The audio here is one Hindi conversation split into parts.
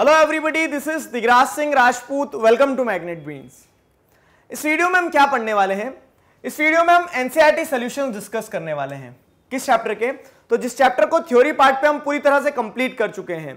hello everybody this is Digraj Singh Rajput welcome to Magnet Brains इस वीडियो में हम क्या पढ़ने वाले हैं इस वीडियो में हम एनसीईआरटी सॉल्यूशंस डिस्कस करने वाले हैं किस चैप्टर के तो जिस चैप्टर को थ्योरी पार्ट पे हम पूरी तरह से कंप्लीट कर चुके हैं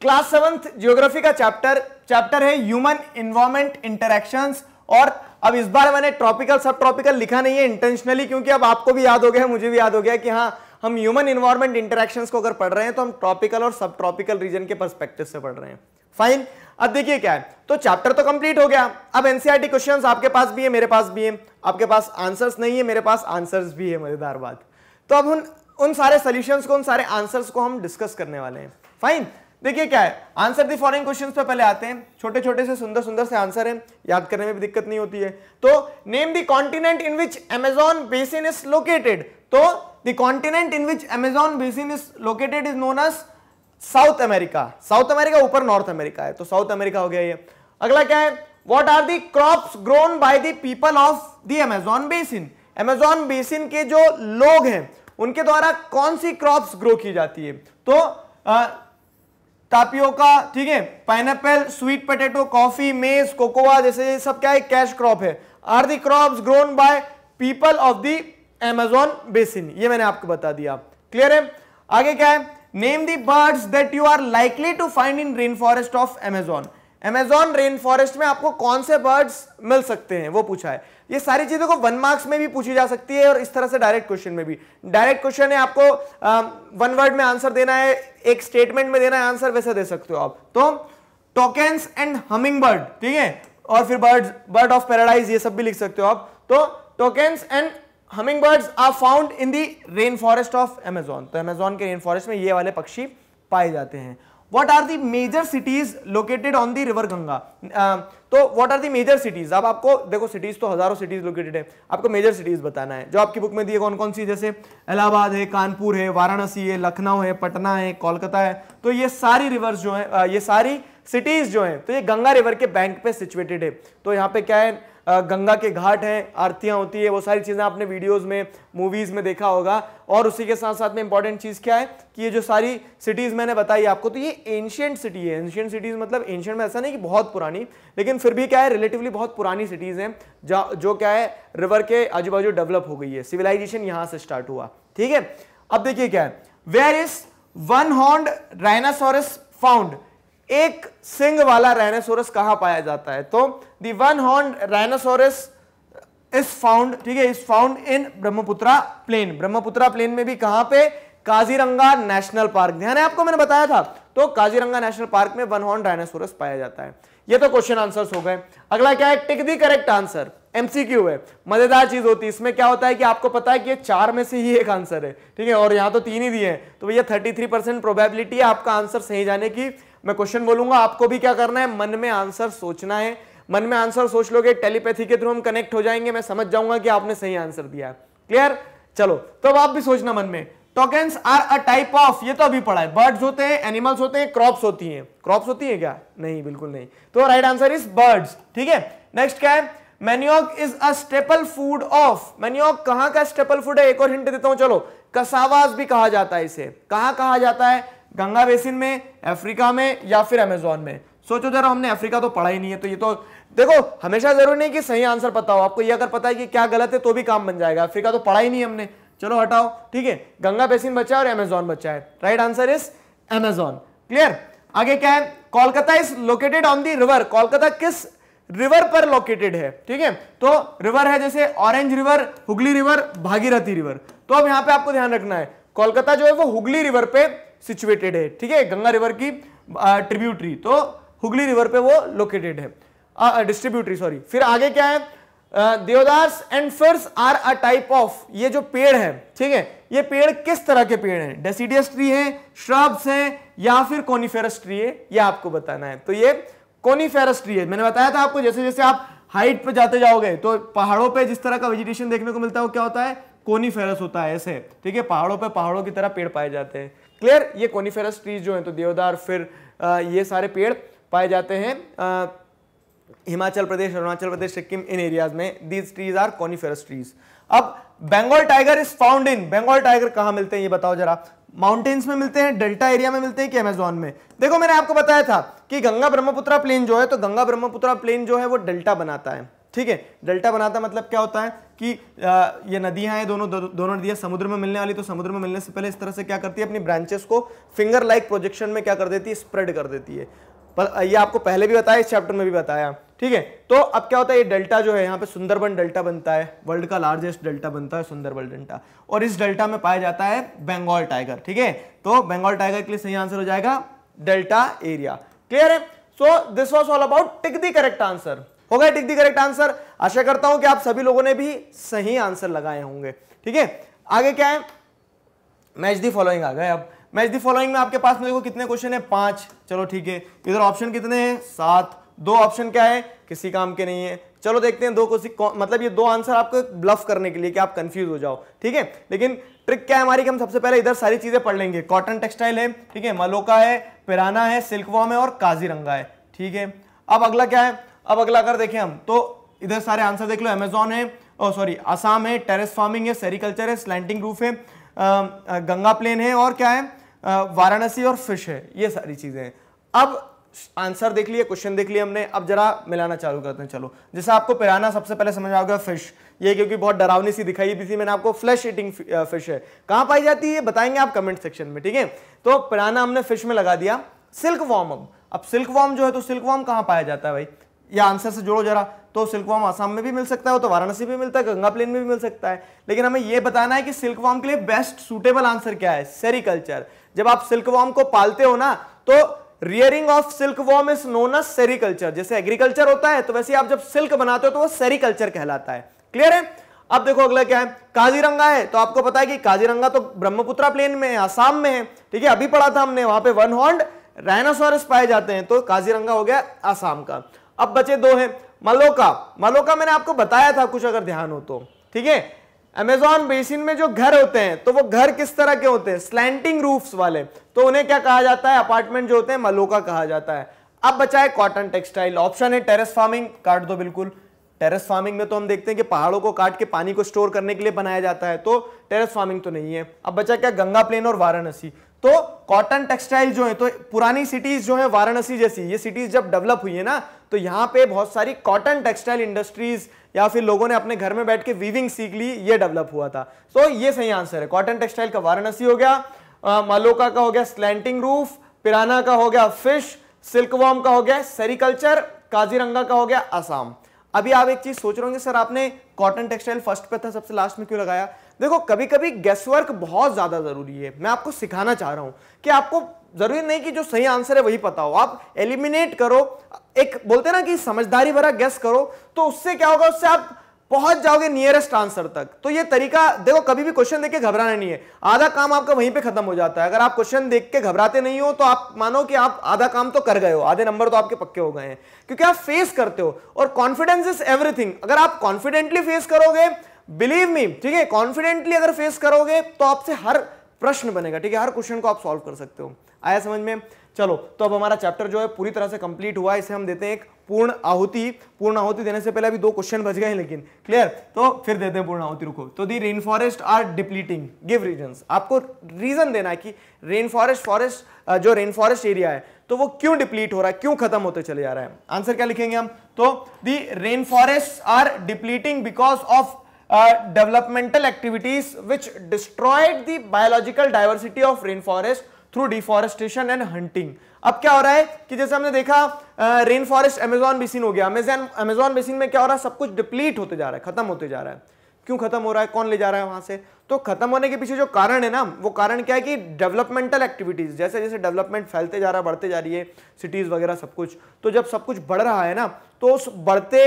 क्लास सेवंथ जियोग्राफी का चैप्टर चैप्टर है ह्यूमन इन्वॉर्मेंट इंटरेक्शन और अब इस बार मैंने ट्रॉपिकल सब ट्रॉपिकल लिखा नहीं है इंटेंशनली क्योंकि अब आपको भी याद हो गया मुझे भी याद हो गया कि हाँ हम ह्यूमन इन्वायरमेंट इंटरेक्शन को अगर पढ़ रहे हैं तो हम ट्रॉपिकल और सब ट्रॉपिकल रीजन के परस्पेक्टिव से पढ़ रहे हैं फाइन अब देखिए क्या है तो चैप्टर तो कंप्लीट हो गया अब एनसीईआरटी क्वेश्चंस e आपके पास भी है मेरे पास भी है आपके पास आंसर्स नहीं है मेरे पास आंसर्स भी है मजेदार बात तो अब उन उन सारे सॉल्यूशंस को उन सारे आंसर्स को हम डिस्कस करने वाले हैं फाइन देखिए क्या है आंसर दी फॉरेन क्वेश्चंस पे पहले आते हैं छोटे छोटे से सुंदर सुंदर से आंसर है याद करने में भी दिक्कत नहीं होती है तो name the continent in which Amazon basin is located तो the continent in which amazon basin is located is known as South America South America ऊपर नॉर्थ अमेरिका है तो साउथ अमेरिका हो गया ये अगला क्या है what are the crop grown by the people of the Amazon basin Amazon basin के जो लोग हैं उनके द्वारा कौन सी क्रॉप्स ग्रो की जाती है तो आ, तापियोका ठीक है pineapple sweet potato coffee maize cocoa जैसे सब क्या है कैश क्रॉप है are the crops grown by people of the Amazon basin ये मैंने आपको बता दिया क्लियर है आगे क्या है name the birds that you are likely to find in rain forest of Amazon Amazon rain forest में आपको कौन से बर्ड्स मिल सकते हैं वो पूछा है ये सारी चीजों को वन मार्क्स में भी पूछी जा सकती है और इस तरह से डायरेक्ट क्वेश्चन में भी डायरेक्ट क्वेश्चन है आपको आ, वन वर्ड में आंसर देना है एक स्टेटमेंट में देना है आंसर वैसे दे सकते हो आप तो टोकेंस एंड हमिंग बर्ड ठीक है और फिर बर्ड बर्ड ऑफ पैराडाइज ये सब भी लिख सकते हो आप तो toucans and humming birds are found in the rain forest of Amazon तो एमेजॉन के रेन फॉरेस्ट में ये वाले पक्षी पाए जाते हैं what are the major cities located on the river Ganga तो what are the major cities अब आपको देखो सिटीज तो हजारों सिटीज लोकेटेड है आपको मेजर सिटीज बताना है जो आपकी बुक में दिए कौन कौन सी जैसे इलाहाबाद है कानपुर है वाराणसी है लखनऊ है पटना है कोलकाता है तो ये सारी रिवर्स जो है ये सारी सिटीज जो है तो ये गंगा रिवर के बैंक पे सिचुएटेड है तो यहाँ पे क्या है गंगा के घाट हैं आरतियाँ होती है वो सारी चीज़ें आपने वीडियोज़ में मूवीज़ में देखा होगा और उसी के साथ साथ में इंपॉर्टेंट चीज़ क्या है कि ये जो सारी सिटीज़ मैंने बताई आपको तो ये एंशियंट सिटी है एंशियंट सिटीज़ मतलब एंशियंट में ऐसा नहीं कि बहुत पुरानी लेकिन फिर भी क्या है रिलेटिवली बहुत पुरानी सिटीज़ हैं जो क्या है रिवर के आजू बाजू डेवलप हो गई है सिविलाइजेशन यहाँ से स्टार्ट हुआ ठीक है अब देखिए क्या है where is one horned rhinoceros found एक सिंग वाला राइनासोरस कहा पाया जाता है तो the one horn rhinoceros is found ठीक है is found in Brahmaputra plain Brahmaputra plain में भी कहां पे काजीरंगा नेशनल पार्क ध्यान है आपको मैंने बताया था तो काजीरंगा नेशनल पार्क में वन हॉर्न डायनासोरस पाया जाता है ये तो क्वेश्चन आंसर्स हो गए अगला क्या है tick the correct answer MCQ है मजेदार चीज होती है इसमें क्या होता है कि आपको पता है कि ये चार में से ही एक आंसर है ठीक है और यहां तो तीन ही दिए हैं तो भैया थर्टी थ्री परसेंट प्रोबेबिलिटी है आपका आंसर सही जाने की मैं क्वेश्चन बोलूंगा आपको भी क्या करना है मन में आंसर सोचना है मन में आंसर सोच लोगे टेलीपैथी के थ्रू हम कनेक्ट हो जाएंगे मैं समझ जाऊंगा कि आपने सही आंसर दिया है क्लियर चलो तो अब आप भी सोचना मन में toucans are a type of ये तो अभी पढ़ा है बर्ड्स होते हैं एनिमल्स होते हैं क्रॉप्स होती हैं क्रॉप्स होती है क्या नहीं बिल्कुल नहीं तो राइट आंसर इज बर्ड्स ठीक है नेक्स्ट क्या है manioc is a staple food of manioc कहां का स्टेपल फूड है एक और हिंट देता हूं चलो कसावास भी कहा जाता है इसे कहा कहा जाता है गंगा बेसिन में अफ्रीका में या फिर अमेजोन में सोचो जरा हमने अफ्रीका तो पढ़ा ही नहीं है तो ये तो देखो हमेशा जरूरी नहीं कि सही आंसर पता हो आपको ये अगर पता है कि क्या गलत है तो भी काम बन जाएगा अफ्रीका तो पढ़ा ही नहीं हमने चलो हटाओ ठीक है गंगा बेसिन बचा है और अमेजोन बचा है right answer is Amazon clear आगे क्या है Kolkata is located on the river Kolkata किस रिवर पर लोकेटेड है ठीक है तो रिवर है जैसे orange river Hooghly river Bhagirathi river तो अब यहां पे आपको ध्यान रखना है कोलकाता जो है वो हुगली रिवर पे सिचुएटेड है ठीक है गंगा रिवर की ट्रिब्यूटरी तो हुगली रिवर पे वो लोकेटेड है डिस्ट्रीब्यूटरी सॉरी फिर आगे क्या है deodars and firs are a type of ये जो पेड़ है ठीक है ये पेड़ किस तरह के पेड़ हैं डेसीडियस ट्री है श्रब्स हैं या फिर कॉनिफेरस ट्री है ये आपको बताना है तो ये कॉनिफेरस ट्री है मैंने बताया था आपको जैसे जैसे आप हाइट पे जाते जाओगे तो पहाड़ों पे जिस तरह का वेजिटेशन देखने को मिलता है वो क्या होता है कोनीफेरस होता है ऐसे ठीक है पहाड़ों पे पहाड़ों की तरह पेड़ पाए जाते हैं क्लियर ये कोनिफेरस ट्रीज जो है तो देवदार फिर आ, ये सारे पेड़ पाए जाते हैं आ, हिमाचल प्रदेश अरुणाचल प्रदेश सिक्किम इन एरियाज में these trees are coniferous trees अब Bengal tiger is found in Bengal tiger कहाँ मिलते हैं ये बताओ जरा माउंटेन्स में मिलते हैं डेल्टा एरिया में मिलते हैं कि अमेजोन में देखो मैंने आपको बताया था कि गंगा ब्रह्मपुत्रा प्लेन जो है तो गंगा ब्रह्मपुत्रा प्लेन जो है वो डेल्टा बनाता है ठीक है डेल्टा बनाता मतलब क्या होता है कि ये नदियां हैं दोनों दो, दोनों नदियां समुद्र में मिलने वाली तो समुद्र में मिलने से पहले इस तरह से क्या करती है अपनी ब्रांचेस को फिंगर लाइक प्रोजेक्शन में क्या कर देती है स्प्रेड कर देती है पर ये आपको पहले भी बताया इस चैप्टर में भी बताया ठीक है तो अब क्या होता है ये डेल्टा जो है यहाँ पे सुंदरबन डेल्टा बनता है वर्ल्ड का लार्जेस्ट डेल्टा बनता है सुंदरबन डेल्टा और इस डेल्टा में पाया जाता है बंगाल टाइगर ठीक है तो बंगाल टाइगर के लिए सही आंसर हो जाएगा डेल्टा एरिया क्लियर है so this was all about tick the correct answer हो गया टिक दी करेक्ट आंसर आशा करता हूं कि आप सभी लोगों ने भी सही आंसर लगाए होंगे ठीक है आगे क्या है मैच दी फॉलोइंग आ गए अब मैच दी फॉलोइंग में आपके पास में देखो कितने क्वेश्चन है पांच चलो ठीक है इधर ऑप्शन कितने हैं सात दो ऑप्शन क्या है किसी काम के नहीं है चलो देखते हैं दो को मतलब ये दो आंसर आपको ब्लफ करने के लिए कि आप कंफ्यूज हो जाओ ठीक है लेकिन ट्रिक क्या है हमारी कि हम सबसे पहले इधर सारी चीजें पढ़ लेंगे कॉटन टेक्सटाइल है ठीक है मलोका है पिराना है सिल्कवाम है और काजीरंगा है ठीक है अब अगला क्या है अब अगला कर देखें हम तो इधर सारे आंसर देख लो अमेजोन है ओ सॉरी आसाम है टेरेस फार्मिंग है सेरिकल्चर है स्लैंटिंग रूफ है गंगा प्लेन है और क्या है वाराणसी और फिश है ये सारी चीज़ें हैं अब आंसर देख लिए क्वेश्चन देख लिए हमने अब जरा मिलाना चालू करते हैं चलो जैसे आपको पिराना सबसे पहले समझ गया फिश ये क्योंकि बहुत डरावनी सी दिखाई भी थी मैंने आपको फ्लैश ईटिंग फिश है कहाँ पाई जाती है बताएंगे आप कमेंट सेक्शन में ठीक है तो पिराना हमने फिश में लगा दिया सिल्क वॉर्म अब अब सिल्क वॉर्म जो है तो सिल्क वॉर्म कहाँ पाया जाता है भाई या आंसर से जोड़ो जरा तो सिल्कवाम आसाम में भी मिल सकता है तो वाराणसी में मिलता है गंगा प्लेन में भी मिल सकता है लेकिन हमें यह बताना है कि सिल्कवाम के लिए बेस्ट सुटेबल आंसर क्या है सेरिकल्चर जब आप सिल्कवाम को पालते हो ना तो rearing of silkworm is known as sericulture जैसे एग्रीकल्चर होता है तो वैसे आप जब सिल्क बनाते हो तो वो सेरिकल्चर कहलाता है क्लियर है अब देखो अगला क्या है काजीरंगा है तो आपको पता है कि काजीरंगा तो ब्रह्मपुत्रा प्लेन में है आसाम में है ठीक है अभी पढ़ा था हमने वहां पे वन हॉर्न राइनासोरस पाए जाते हैं तो काजीरंगा हो गया आसाम का अब बचे दो हैं मलोका मलोका मैंने आपको बताया था कुछ अगर ध्यान हो तो ठीक है अमेजोन बेसिन में जो घर होते हैं तो वो घर किस तरह के होते हैं स्लैंटिंग रूफ्स वाले तो उन्हें क्या कहा जाता है अपार्टमेंट जो होते हैं मलोका कहा जाता है अब बचा है कॉटन टेक्सटाइल ऑप्शन है टेरेस फार्मिंग काट दो बिल्कुल टेरेस फार्मिंग में तो हम देखते हैं कि पहाड़ों को काट के पानी को स्टोर करने के लिए बनाया जाता है तो टेरेस फार्मिंग तो नहीं है अब बचा क्या गंगा प्लेन और वाराणसी तो कॉटन टेक्सटाइल जो है तो पुरानी सिटीज जो है वाराणसी जैसी ये सिटीज जब डेवलप हुई है ना तो यहाँ पे बहुत सारी कॉटन टेक्सटाइल इंडस्ट्रीज या फिर लोगों ने अपने घर में बैठ के वीविंग सीख ली ये डेवलप हुआ था सो so, ये सही आंसर है कॉटन टेक्सटाइल का वाराणसी हो गया मालोका का हो गया स्लैंटिंग रूफ पिराना का हो गया फिश सिल्कवॉम का हो गया सेरिकल्चर काजीरंगा का हो गया आसाम अभी आप एक चीज सोच रहे होंगे सर आपने कॉटन टेक्सटाइल फर्स्ट पे था सबसे लास्ट में क्यों लगाया देखो कभी कभी गेस वर्क बहुत ज्यादा जरूरी है मैं आपको सिखाना चाह रहा हूं कि आपको जरूरी नहीं कि जो सही आंसर है वही पता हो आप एलिमिनेट करो एक बोलते ना कि समझदारी भरा गेस करो तो उससे क्या होगा उससे आप पहुंच जाओगे नियरेस्ट आंसर तक तो ये तरीका देखो कभी भी क्वेश्चन देख के घबराना नहीं है आधा काम आपका वहीं पे खत्म हो जाता है अगर आप क्वेश्चन देख के घबराते नहीं हो तो आप मानो कि आप आधा काम तो कर गए हो आधे नंबर तो आपके पक्के हो गए हैं क्योंकि आप फेस करते हो और कॉन्फिडेंस इज एवरीथिंग अगर आप कॉन्फिडेंटली फेस करोगे बिलीव मी ठीक है कॉन्फिडेंटली अगर फेस करोगे तो आपसे हर प्रश्न बनेगा ठीक है हर क्वेश्चन को आप सॉल्व कर सकते हो आया समझ में चलो तो अब हमारा चैप्टर जो है पूरी तरह से कंप्लीट हुआ इसे हम देते हैं एक पूर्ण आहुति पूर्ण आहुति देने से पहले अभी दो क्वेश्चन बच गए हैं लेकिन क्लियर तो फिर देते हैं पूर्ण आहुति रुको तो the rain forest are depleting give reason आपको रीजन देना है कि रेन फॉरेस्ट फॉरेस्ट जो रेन फॉरेस्ट एरिया है तो वो क्यों डिप्लीट हो रहा है क्यों खत्म होते चले जा रहा है आंसर क्या लिखेंगे हम तो the rain forest are depleting because of developmental activities which destroyed the biological diversity of rain forest through deforestation and hunting अब क्या हो रहा है कि जैसे हमने देखा रेन फॉरेस्ट अमेजॉन बेसिन हो गया अमेजन अमेजॉन बेसिन में क्या हो रहा है सब कुछ डिप्लीट होते जा रहा है खत्म होते जा रहा है क्यों खत्म हो रहा है कौन ले जा रहा है वहां से तो खत्म होने के पीछे जो कारण है ना वो कारण क्या है कि डेवलपमेंटल एक्टिविटीज जैसे जैसे डेवलपमेंट फैलते जा रहा है बढ़ते जा रही है सिटीज वगैरह सब कुछ तो जब सब कुछ बढ़ रहा है ना तो उस बढ़ते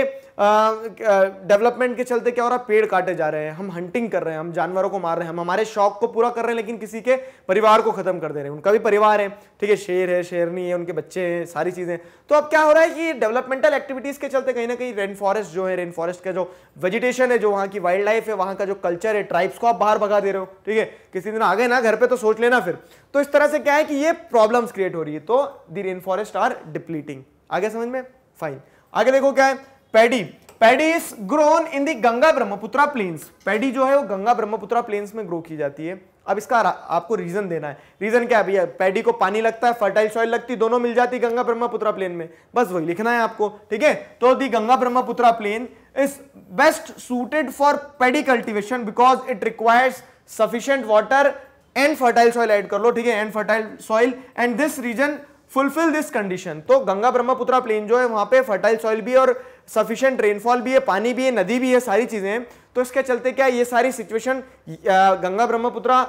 डेवलपमेंट के चलते क्या हो रहा है पेड़ काटे जा रहे हैं हम हंटिंग कर रहे हैं हम जानवरों को मार रहे हैं हम हमारे शौक को पूरा कर रहे हैं लेकिन किसी के परिवार को खत्म कर दे रहे हैं उनका भी परिवार है ठीक है शेर है शेरनी है उनके बच्चे हैं सारी चीज़ें तो अब क्या हो रहा है कि डेवलपमेंटल एक्टिविटीज़ के चलते कहीं ना कहीं रेन फॉरेस्ट जो है रेन फॉरेस्ट का जो वेजिटेशन है जो वहाँ की वाइल्ड लाइफ है वहां का जो कल्चर है ट्राइब्स को आप बाहर भगा दे रहे हो ठीक है किसी दिन आ गए ना घर पर तो सोच लेना फिर तो इस तरह से क्या है कि ये प्रॉब्लम क्रिएट हो रही है तो the rain forest are depleting आगे समझ में फाइन आगे देखो क्या है paddy paddy is grown in the Ganga Brahmaputra plains paddy जो है वो गंगा ब्रह्मपुत्रा प्लेन्स में ग्रो की जाती है अब इसका आपको रीजन देना है रीजन क्या है भैया पैडी को पानी लगता है फर्टाइल सॉइल लगती दोनों मिल जाती है गंगा ब्रह्मपुत्रा प्लेन में बस वही लिखना है आपको ठीक है तो the Ganga Brahmaputra plain is best suited for paddy cultivation because it requires sufficient water and fertile soil add कर लो ठीक है and fertile soil and this region fulfil this condition तो गंगा ब्रह्मपुत्र प्लेन जो है वहां पे फर्टाइल सॉइल भी है और सफिशियंट रेनफॉल भी है पानी भी है नदी भी है सारी चीजें हैं तो इसके चलते क्या ये सारी सिचुएशन गंगा ब्रह्मपुत्र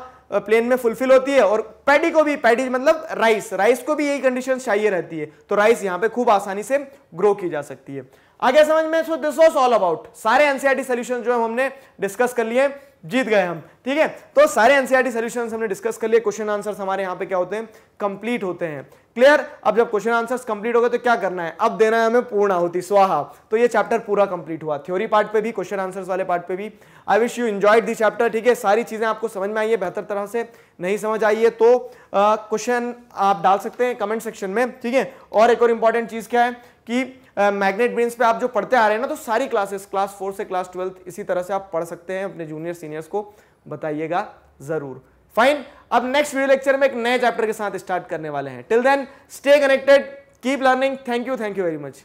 प्लेन में फुलफिल होती है और पैडी को भी पैडी मतलब राइस राइस को भी यही कंडीशन चाहिए रहती है तो राइस यहाँ पे खूब आसानी से ग्रो की जा सकती है आगे समझ में so this was all about सारे एनसीआरटी सोल्यूशन e जो हमने डिस्कस कर लिए जीत गए हम ठीक है तो सारे एनसीआरटी सोल्यूशन e हमने डिस्कस कर लिए क्वेश्चन आंसर हमारे यहाँ पे क्या होते हैं कंप्लीट होते हैं क्लियर अब जब क्वेश्चन आंसर कंप्लीट हो गए तो क्या करना है अब देना है हमें पूर्ण आहुति स्वाहा तो ये चैप्टर पूरा कंप्लीट हुआ थ्योरी पार्ट पे भी क्वेश्चन आंसर वाले पार्ट पे भी I wish you enjoyed the chapter ठीक है सारी चीजें आपको समझ में आई है बेहतर तरह से नहीं समझ आई है तो क्वेश्चन आप डाल सकते हैं कमेंट सेक्शन में ठीक है और एक और इंपॉर्टेंट चीज क्या है कि मैग्नेट ब्रेन्स पे आप जो पढ़ते आ रहे हैं ना तो सारी क्लासेस क्लास फोर से क्लास ट्वेल्थ इसी तरह से आप पढ़ सकते हैं अपने जूनियर सीनियर्स को बताइएगा ज़रूर फाइन अब नेक्स्ट वीडियो लेक्चर में एक नए चैप्टर के साथ स्टार्ट करने वाले हैं till then stay connected keep learning thank you thank you very much